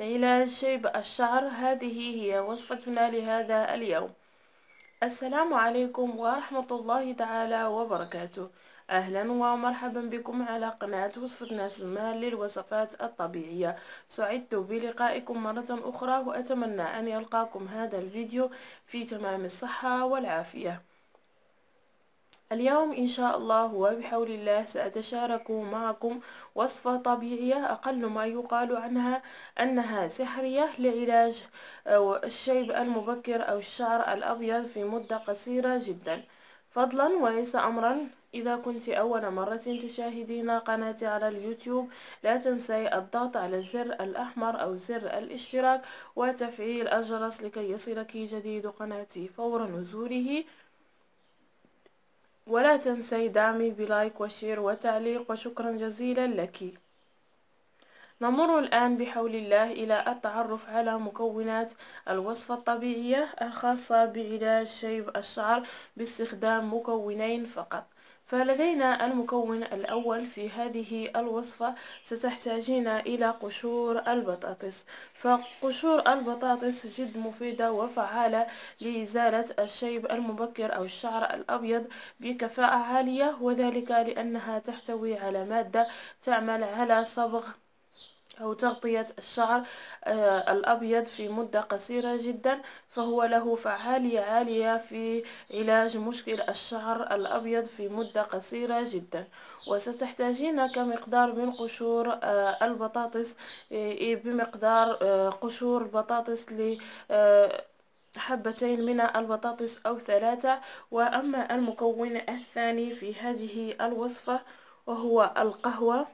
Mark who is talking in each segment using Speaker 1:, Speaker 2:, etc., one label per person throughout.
Speaker 1: علاج شيب الشعر هذه هي وصفتنا لهذا اليوم السلام عليكم ورحمة الله تعالى وبركاته أهلا ومرحبا بكم على قناة وصفة ناس المال للوصفات الطبيعية سعدت بلقائكم مرة أخرى وأتمنى أن يلقاكم هذا الفيديو في تمام الصحة والعافية اليوم إن شاء الله وبحول الله سأتشارك معكم وصفة طبيعية أقل ما يقال عنها أنها سحرية لعلاج آه، الشيب المبكر أو الشعر الأبيض في مدة قصيرة جدا فضلا وليس أمرا إذا كنت أول مرة تشاهدين قناتي على اليوتيوب لا تنسي الضغط على الزر الأحمر أو زر الاشتراك وتفعيل الجرس لكي يصلك جديد قناتي فور نزوله ولا تنسي دعمي بلايك وشير وتعليق وشكرا جزيلا لك نمر الآن بحول الله إلى التعرف على مكونات الوصفة الطبيعية الخاصة بعلاج شيب الشعر باستخدام مكونين فقط فلدينا المكون الأول في هذه الوصفة ستحتاجين إلى قشور البطاطس فقشور البطاطس جد مفيدة وفعالة لإزالة الشيب المبكر أو الشعر الأبيض بكفاءة عالية وذلك لأنها تحتوي على مادة تعمل على صبغ أو تغطية الشعر آه، الأبيض في مدة قصيرة جدا فهو له فعالية عالية في علاج مشكل الشعر الأبيض في مدة قصيرة جدا وستحتاجين كمقدار من قشور آه، البطاطس آه، بمقدار قشور البطاطس ل حبتين من البطاطس أو ثلاثة وأما المكون الثاني في هذه الوصفة وهو القهوة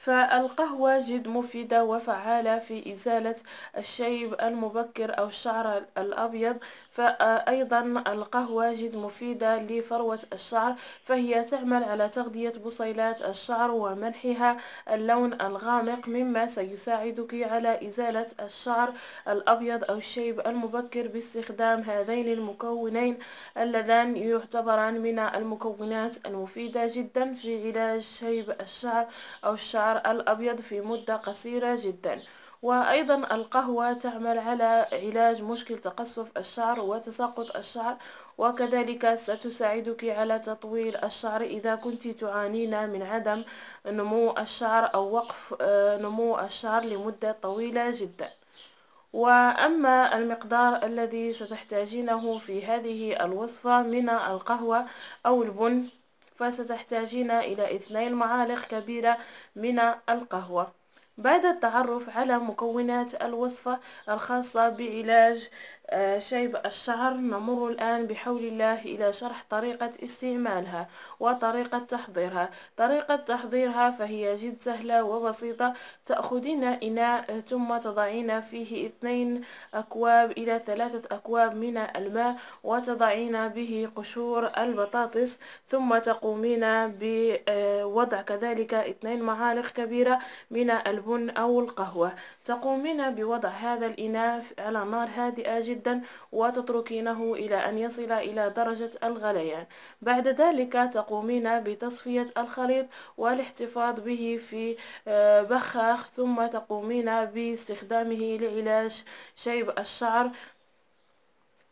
Speaker 1: فالقهوة جد مفيدة وفعالة في إزالة الشيب المبكر أو الشعر الأبيض فأيضا القهوة جد مفيدة لفروة الشعر فهي تعمل على تغذية بصيلات الشعر ومنحها اللون الغامق مما سيساعدك على إزالة الشعر الأبيض أو الشيب المبكر باستخدام هذين المكونين اللذان يعتبران من المكونات المفيدة جدا في علاج شيب الشعر أو الشعر الشعر الأبيض في مدة قصيرة جدا وأيضا القهوة تعمل على علاج مشكل تقصف الشعر وتساقط الشعر وكذلك ستساعدك على تطويل الشعر إذا كنت تعانين من عدم نمو الشعر أو وقف آه، نمو الشعر لمدة طويلة جدا وأما المقدار الذي ستحتاجينه في هذه الوصفة من القهوة أو البن فستحتاجين إلى اثنين معالق كبيرة من القهوة بعد التعرف على مكونات الوصفة الخاصة بعلاج آه، شيب الشعر نمر الآن بحول الله إلى شرح طريقة استعمالها وطريقة تحضيرها طريقة تحضيرها فهي جد سهلة وبسيطة تأخذين إناء ثم تضعين فيه اثنين أكواب إلى ثلاثة أكواب من الماء وتضعين به قشور البطاطس ثم تقومين بوضع آه، كذلك اثنين معالق كبيرة من البن أو القهوة تقومين بوضع هذا الإناء على نار هادئة جدا جدا وتتركينه إلى أن يصل إلى درجة الغليان بعد ذلك تقومين بتصفية الخليط والاحتفاظ به في آه، بخاخ ثم تقومين باستخدامه لعلاج شيب الشعر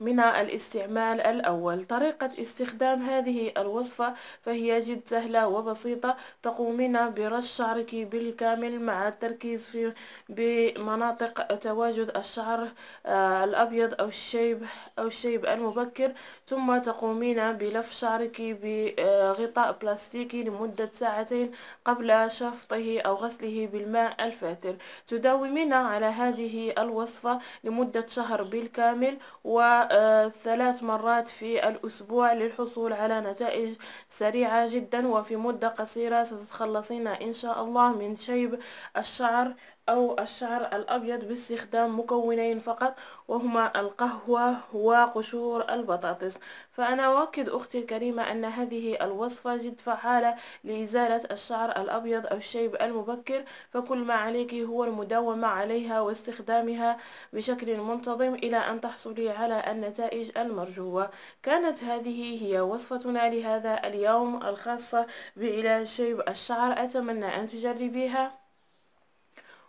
Speaker 1: من الاستعمال الأول طريقة استخدام هذه الوصفة فهي جد سهلة وبسيطة تقومين برش شعرك بالكامل مع التركيز في بمناطق تواجد الشعر آه، الأبيض أو الشيب أو الشيب المبكر ثم تقومين بلف شعرك بغطاء بلاستيكي لمدة ساعتين قبل شفطه أو غسله بالماء الفاتر تداومين على هذه الوصفة لمدة شهر بالكامل و ثلاث مرات في الأسبوع للحصول على نتائج سريعة جدا وفي مدة قصيرة ستتخلصين إن شاء الله من شيب الشعر أو الشعر الأبيض باستخدام مكونين فقط وهما القهوة وقشور البطاطس فأنا أؤكد أختي الكريمة أن هذه الوصفة جد فعالة لإزالة الشعر الأبيض أو الشيب المبكر فكل ما عليك هو المداومة عليها واستخدامها بشكل منتظم إلى أن تحصلي على النتائج المرجوة كانت هذه هي وصفتنا لهذا اليوم الخاصة بعلاج شيب الشعر أتمنى أن تجربيها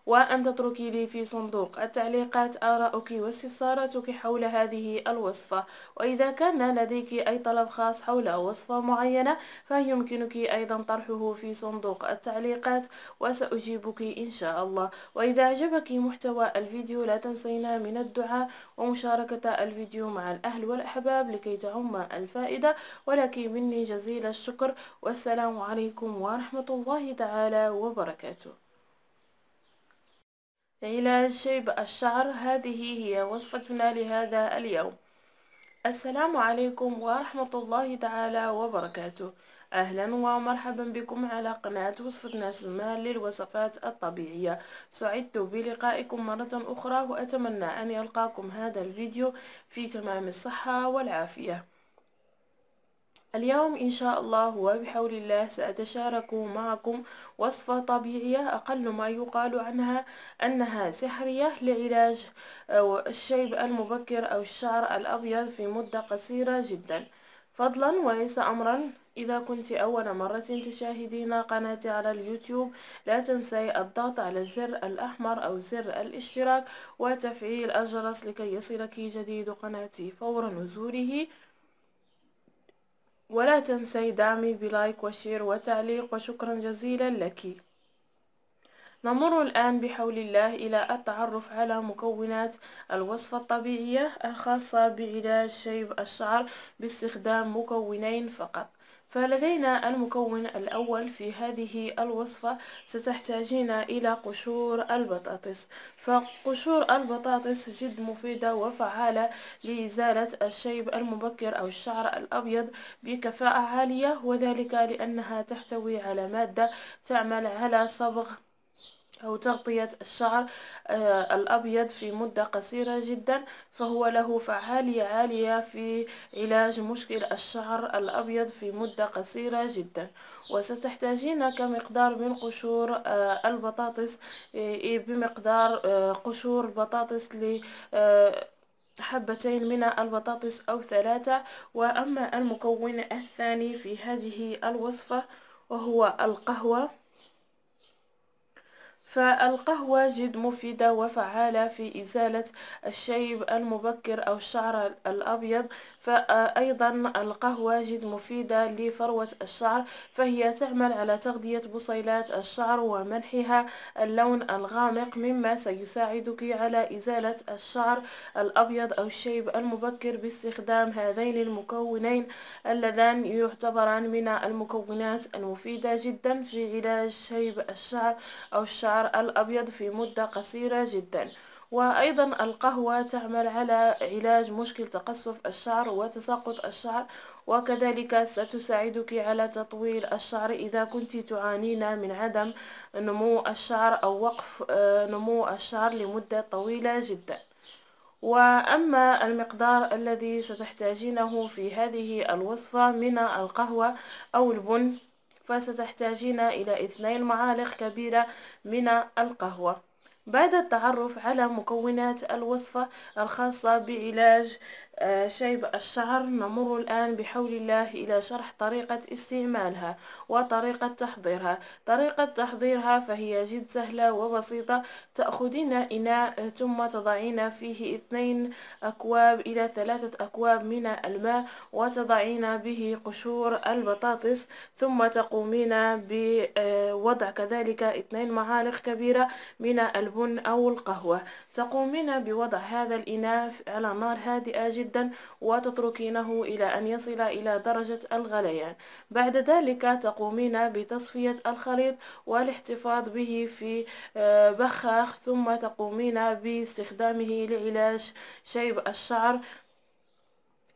Speaker 1: وأن تتركي لي في صندوق التعليقات آراءك واستفساراتك حول هذه الوصفة وإذا كان لديك أي طلب خاص حول وصفة معينة فيمكنك أيضا طرحه في صندوق التعليقات وسأجيبك إن شاء الله وإذا أعجبك محتوى الفيديو لا تنسينا من الدعاء ومشاركة الفيديو مع الأهل والأحباب لكي تعم الفائدة ولك مني جزيل الشكر والسلام عليكم ورحمة الله تعالى وبركاته علاج شيب الشعر هذه هي وصفتنا لهذا اليوم السلام عليكم ورحمة الله تعالى وبركاته أهلا ومرحبا بكم على قناة وصفة ناس المال للوصفات الطبيعية سعدت بلقائكم مرة أخرى وأتمنى أن يلقاكم هذا الفيديو في تمام الصحة والعافية اليوم إن شاء الله وبحول الله سأتشارك معكم وصفة طبيعية أقل ما يقال عنها أنها سحرية لعلاج آه، الشيب المبكر أو الشعر الأبيض في مدة قصيرة جدا فضلا وليس أمرا إذا كنت أول مرة تشاهدين قناتي على اليوتيوب لا تنسي الضغط على الزر الأحمر أو زر الاشتراك وتفعيل الجرس لكي يصلك جديد قناتي فور نزوله ولا تنسي دعمي بلايك وشير وتعليق وشكرا جزيلا لك نمر الآن بحول الله إلى التعرف على مكونات الوصفة الطبيعية الخاصة بعلاج شيب الشعر باستخدام مكونين فقط فلدينا المكون الأول في هذه الوصفة ستحتاجين إلى قشور البطاطس فقشور البطاطس جد مفيدة وفعالة لإزالة الشيب المبكر أو الشعر الأبيض بكفاءة عالية وذلك لأنها تحتوي على مادة تعمل على صبغ أو تغطية الشعر آه، الأبيض في مدة قصيرة جدا فهو له فعالية عالية في علاج مشكل الشعر الأبيض في مدة قصيرة جدا وستحتاجين كمقدار من قشور آه، البطاطس آه، بمقدار قشور البطاطس ل حبتين من البطاطس أو ثلاثة وأما المكون الثاني في هذه الوصفة وهو القهوة فالقهوة جد مفيدة وفعالة في إزالة الشيب المبكر أو الشعر الأبيض فأيضا القهوة جد مفيدة لفروة الشعر فهي تعمل على تغذية بصيلات الشعر ومنحها اللون الغامق مما سيساعدك على إزالة الشعر الأبيض أو الشيب المبكر باستخدام هذين المكونين اللذان يعتبران من المكونات المفيدة جدا في علاج شيب الشعر أو الشعر الشعر الأبيض في مدة قصيرة جدا وأيضا القهوة تعمل على علاج مشكل تقصف الشعر وتساقط الشعر وكذلك ستساعدك على تطويل الشعر إذا كنت تعانين من عدم نمو الشعر أو وقف آه، نمو الشعر لمدة طويلة جدا وأما المقدار الذي ستحتاجينه في هذه الوصفة من القهوة أو البن فستحتاجين إلى اثنين معالق كبيرة من القهوة بعد التعرف على مكونات الوصفة الخاصة بعلاج آه، شيب الشعر نمر الآن بحول الله إلى شرح طريقة استعمالها وطريقة تحضيرها طريقة تحضيرها فهي جد سهلة وبسيطة تأخذين إناء ثم تضعين فيه اثنين أكواب إلى ثلاثة أكواب من الماء وتضعين به قشور البطاطس ثم تقومين بوضع آه، كذلك اثنين معالق كبيرة من البن أو القهوة تقومين بوضع هذا الإناء على نار هادئة جدا جدا وتتركينه إلى أن يصل إلى درجة الغليان بعد ذلك تقومين بتصفية الخليط والاحتفاظ به في آه، بخاخ ثم تقومين باستخدامه لعلاج شيب الشعر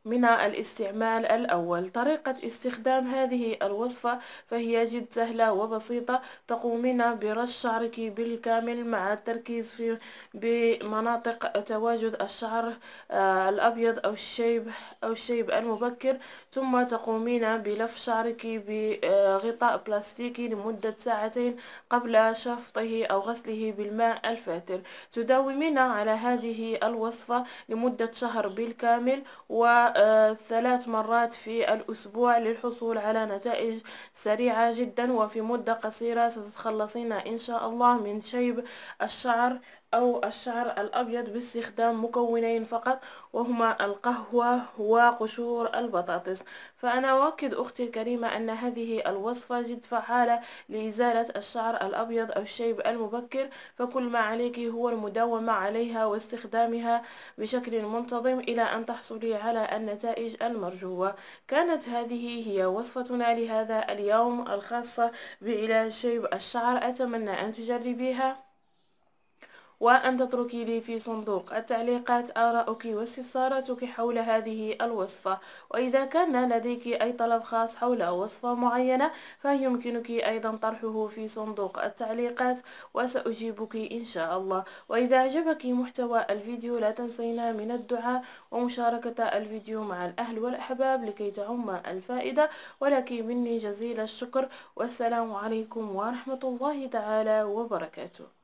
Speaker 1: من الاستعمال الأول طريقة استخدام هذه الوصفة فهي جد سهلة وبسيطة تقومين برش شعرك بالكامل مع التركيز في بمناطق تواجد الشعر آه، الأبيض أو الشيب أو الشيب المبكر ثم تقومين بلف شعرك بغطاء بلاستيكي لمدة ساعتين قبل شفطه أو غسله بالماء الفاتر تداومين على هذه الوصفة لمدة شهر بالكامل و ثلاث مرات في الأسبوع للحصول على نتائج سريعة جدا وفي مدة قصيرة ستتخلصين إن شاء الله من شيب الشعر أو الشعر الأبيض باستخدام مكونين فقط وهما القهوة وقشور البطاطس فأنا أؤكد أختي الكريمة أن هذه الوصفة جد فعالة لإزالة الشعر الأبيض أو الشيب المبكر فكل ما عليك هو المداومة عليها واستخدامها بشكل منتظم إلى أن تحصلي على النتائج المرجوة كانت هذه هي وصفتنا لهذا اليوم الخاصة بعلاج شيب الشعر أتمنى أن تجربيها وأن تتركي لي في صندوق التعليقات آراءك واستفساراتك حول هذه الوصفة وإذا كان لديك أي طلب خاص حول وصفة معينة فيمكنك أيضا طرحه في صندوق التعليقات وسأجيبك إن شاء الله وإذا أعجبك محتوى الفيديو لا تنسينا من الدعاء ومشاركة الفيديو مع الأهل والأحباب لكي تعم الفائدة ولك مني جزيل الشكر والسلام عليكم ورحمة الله تعالى وبركاته